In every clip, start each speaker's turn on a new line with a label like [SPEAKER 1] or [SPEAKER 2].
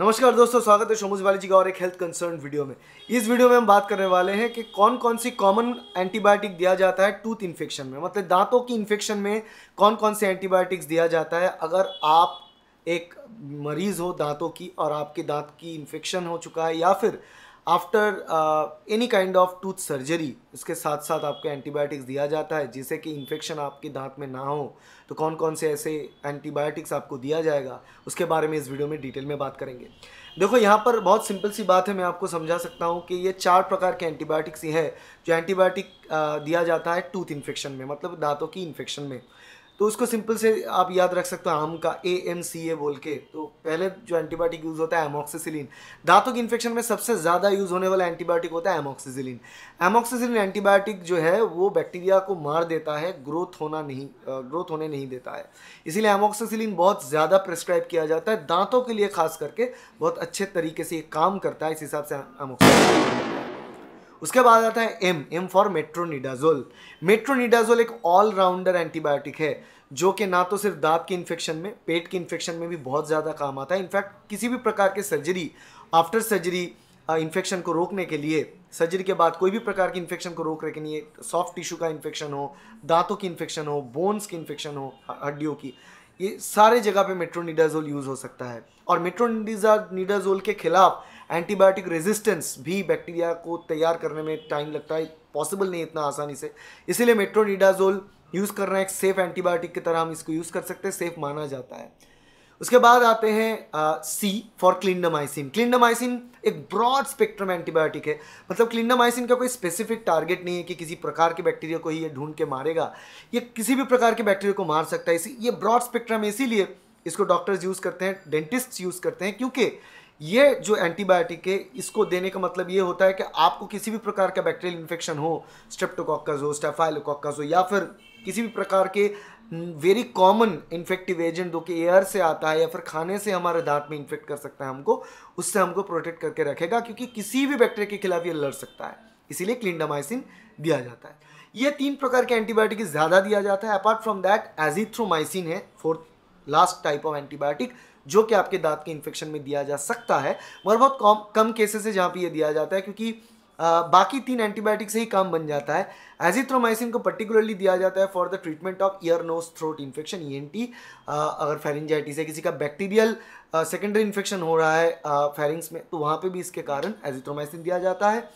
[SPEAKER 1] नमस्कार दोस्तों स्वागत है शोमुज बाली जी का और एक हेल्थ कंसर्न वीडियो में इस वीडियो में हम बात करने वाले हैं कि कौन कौन सी कॉमन एंटीबायोटिक दिया जाता है टूथ इन्फेक्शन में मतलब दांतों की इन्फेक्शन में कौन कौन से एंटीबायोटिक्स दिया जाता है अगर आप एक मरीज़ हो दांतों की और आपके दांत की इन्फेक्शन हो चुका है या फिर after any kind of tooth surgery उसके साथ साथ आपको एंटीबायोटिक्स दिया जाता है जिससे कि इन्फेक्शन आपके दांत में ना हो तो कौन कौन से ऐसे एंटीबायोटिक्स आपको दिया जाएगा उसके बारे में इस वीडियो में डिटेल में बात करेंगे देखो यहाँ पर बहुत सिंपल सी बात है मैं आपको समझा सकता हूँ कि ये चार प्रकार के एंटीबायोटिक्स ही है जो एंटीबायोटिक uh, दिया जाता है टूथ इन्फेक्शन में मतलब दांतों की इन्फेक्शन में तो उसको सिंपल से आप याद रख सकते हो आम का ए एम सी ए बोल के तो पहले जो एंटीबायोटिक यूज़ होता है एमोक्सिसिलिन दांतों की इन्फेक्शन में सबसे ज़्यादा यूज़ होने वाला एंटीबायोटिक होता है एमोक्सिसिलिन एमोक्सिसिलिन एंटीबायोटिक जो है वो बैक्टीरिया को मार देता है ग्रोथ होना नहीं ग्रोथ होने नहीं देता है इसीलिए एमोक्सिसिलिन बहुत ज़्यादा प्रिस्क्राइब किया जाता है दांतों के लिए खास करके बहुत अच्छे तरीके से ये काम करता है इस हिसाब से एमोक्सिसिलिन उसके बाद आता है M M for metronidazole metronidazole एक ऑलराउंडर एंटीबायोटिक है जो कि ना तो सिर्फ दांत के इन्फेक्शन में पेट के इन्फेक्शन में भी बहुत ज़्यादा काम आता है इनफैक्ट किसी भी प्रकार के सर्जरी आफ्टर सर्जरी इन्फेक्शन को रोकने के लिए सर्जरी के बाद कोई भी प्रकार की इन्फेक्शन को रोकने के लिए सॉफ्ट टिश्यू का इन्फेक्शन हो दांतों की इन्फेक्शन हो बोन्स की इन्फेक्शन हो हड्डियों की ये सारे जगह पे मेट्रोनिडाजोल यूज़ हो सकता है और मेट्रोनिडाजोल के खिलाफ एंटीबायोटिक रेजिस्टेंस भी बैक्टीरिया को तैयार करने में टाइम लगता है पॉसिबल नहीं इतना आसानी से इसीलिए मेट्रोनिडाजोल यूज़ करना एक सेफ़ एंटीबायोटिक की तरह हम इसको यूज़ कर सकते हैं सेफ माना जाता है उसके बाद आते हैं सी फॉर क्लिंडमाइसिन क्लिंडमाइसिन एक ब्रॉड स्पेक्ट्रम एंटीबायोटिक है मतलब क्लिंडमाइसिन का कोई स्पेसिफिक टारगेट नहीं है कि किसी प्रकार के बैक्टीरिया को ही ये ढूंढ के मारेगा ये किसी भी प्रकार के बैक्टीरिया को मार सकता है इसी ये ब्रॉड स्पेक्ट्रम है इसीलिए इसको डॉक्टर्स यूज़ करते हैं डेंटिस्ट यूज़ करते हैं क्योंकि ये जो एंटीबायोटिक है इसको देने का मतलब ये होता है कि आपको किसी भी प्रकार का बैक्टीरियल इन्फेक्शन हो स्ट्रेप्टोकॉक्कस हो स्टेफाइलोकॉकस हो या फिर किसी भी प्रकार के वेरी कॉमन इन्फेक्टिव एजेंट जो कि एयर से आता है या फिर खाने से हमारे दांत में इन्फेक्ट कर सकता है हमको उससे हमको प्रोटेक्ट करके रखेगा क्योंकि किसी भी बैक्टीरिया के खिलाफ ये लड़ सकता है इसीलिए क्लिंडामाइसिन दिया जाता है ये तीन प्रकार के एंटीबायोटिक ज़्यादा दिया जाता है अपार्ट फ्रॉम दैट एजिथ्रोमाइसिन है fourth last type of antibiotic जो कि आपके दांत के इन्फेक्शन में दिया जा सकता है मगर बहुत कम कम केसेस है जहाँ पर यह दिया जाता है क्योंकि आ, बाकी तीन एंटीबायोटिक से ही काम बन जाता है एजिथ्रोमाइसिन को पर्टिकुलरली दिया जाता है for the treatment of ear nose throat infection ई अगर फेरेंजाइटिस है किसी का बैक्टीरियल सेकेंडरी इन्फेक्शन हो रहा है फेरिंग्स में तो वहाँ पे भी इसके कारण एजिथ्रोमाइसिन दिया जाता है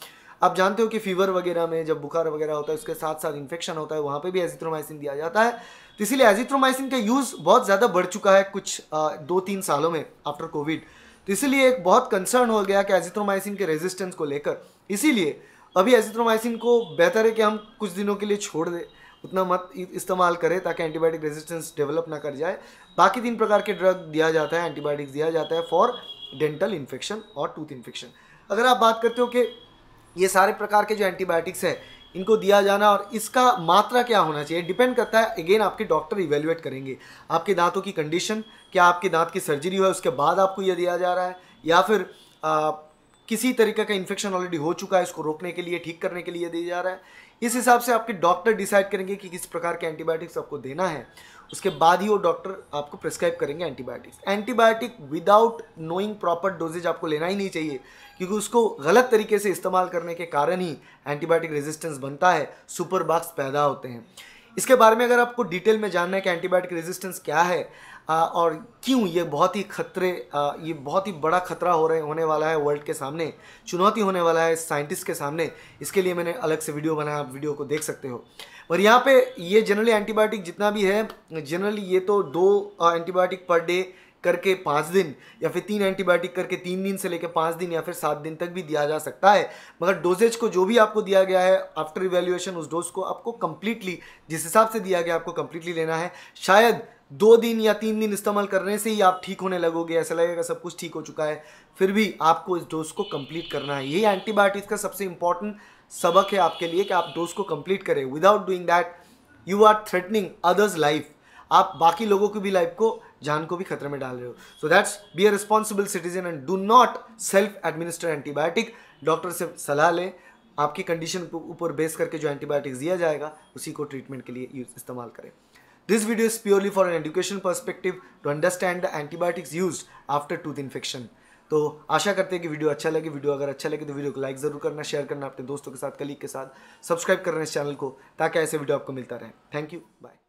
[SPEAKER 1] आप जानते हो कि फीवर वगैरह में जब बुखार वगैरह होता है उसके साथ साथ इन्फेक्शन होता है वहाँ पे भी एजिथ्रोमाइसिन दिया जाता है तो इसीलिए एजिथ्रोमाइसिन का यूज़ बहुत ज़्यादा बढ़ चुका है कुछ दो तीन सालों में आफ्टर कोविड तो इसीलिए एक बहुत कंसर्न हो गया कि एजिथ्रोमाइसिन के रेजिस्टेंस को लेकर इसीलिए अभी एजिथ्रोमाइसिन को बेहतर है कि हम कुछ दिनों के लिए छोड़ दें उतना मत इस्तेमाल करें ताकि एंटीबायोटिक रेजिस्टेंस डेवलप ना कर जाए बाकी तीन प्रकार के ड्रग दिया जाता है एंटीबायोटिक्स दिया जाता है फॉर डेंटल इन्फेक्शन और टूथ इन्फेक्शन अगर आप बात करते हो कि ये सारे प्रकार के जो एंटीबायोटिक्स हैं इनको दिया जाना और इसका मात्रा क्या होना चाहिए डिपेंड करता है अगेन आपके डॉक्टर इवेल्युएट करेंगे आपके दांतों की कंडीशन क्या आपके दांत की सर्जरी हुआ है उसके बाद आपको यह दिया जा रहा है या फिर आ, किसी तरीके का इन्फेक्शन ऑलरेडी हो चुका है इसको रोकने के लिए ठीक करने के लिए दिया जा रहा है इस हिसाब से आपके डॉक्टर डिसाइड करेंगे कि किस प्रकार के एंटीबायोटिक्स आपको देना है उसके बाद ही वो डॉक्टर आपको प्रिस्क्राइब करेंगे antibiotics antibiotic without knowing proper dosages आपको लेना ही नहीं चाहिए क्योंकि उसको गलत तरीके से इस्तेमाल करने के कारण ही एंटीबायोटिक रेजिस्टेंस बनता है सुपर बाक्स पैदा होते हैं इसके बारे में अगर आपको डिटेल में जानना है कि एंटीबायोटिक रेजिस्टेंस क्या है आ, और क्यों ये बहुत ही खतरे आ, ये बहुत ही बड़ा खतरा हो रहे होने वाला है वर्ल्ड के सामने चुनौती होने वाला है साइंटिस्ट के सामने इसके लिए मैंने अलग से वीडियो बनाया आप वीडियो को देख सकते हो और यहाँ पे ये जनरली एंटीबायोटिक जितना भी है जनरली ये तो दो एंटीबायोटिक पर डे करके पाँच दिन या फिर तीन एंटीबायोटिक करके तीन दिन से लेकर पाँच दिन या फिर सात दिन तक भी दिया जा सकता है मगर डोजेज को जो भी आपको दिया गया है आफ्टर इवेल्युएशन उस डोज को आपको कम्प्लीटली जिस हिसाब से दिया गया आपको कम्प्लीटली लेना है शायद दो दिन या तीन दिन इस्तेमाल करने से ही आप ठीक होने लगोगे ऐसा लगेगा सब कुछ ठीक हो चुका है फिर भी आपको इस डोज को कंप्लीट करना है यही एंटीबायोटिक्स का सबसे इंपॉर्टेंट सबक है आपके लिए कि आप डोज को कंप्लीट करें without doing that you are threatening others life आप बाकी लोगों की भी लाइफ को जान को भी खतरे में डाल रहे हो so that's be a responsible citizen and do not self administer antibiotic doctor से सलाह लें आपकी कंडीशन के ऊपर बेस करके जो एंटीबायोटिक्स दिया जाएगा उसी को ट्रीटमेंट के लिए यूज इस्तेमाल करें this video is purely for an education perspective to understand the antibiotics use after tooth infection तो आशा करते हैं कि वीडियो अच्छा लगे वीडियो अगर अच्छा लगे तो वीडियो को लाइक ज़रूर करना शेयर करना अपने दोस्तों के साथ कलीग के साथ सब्सक्राइब करना इस चैनल को ताकि ऐसे वीडियो आपको मिलता रहे थैंक यू बाय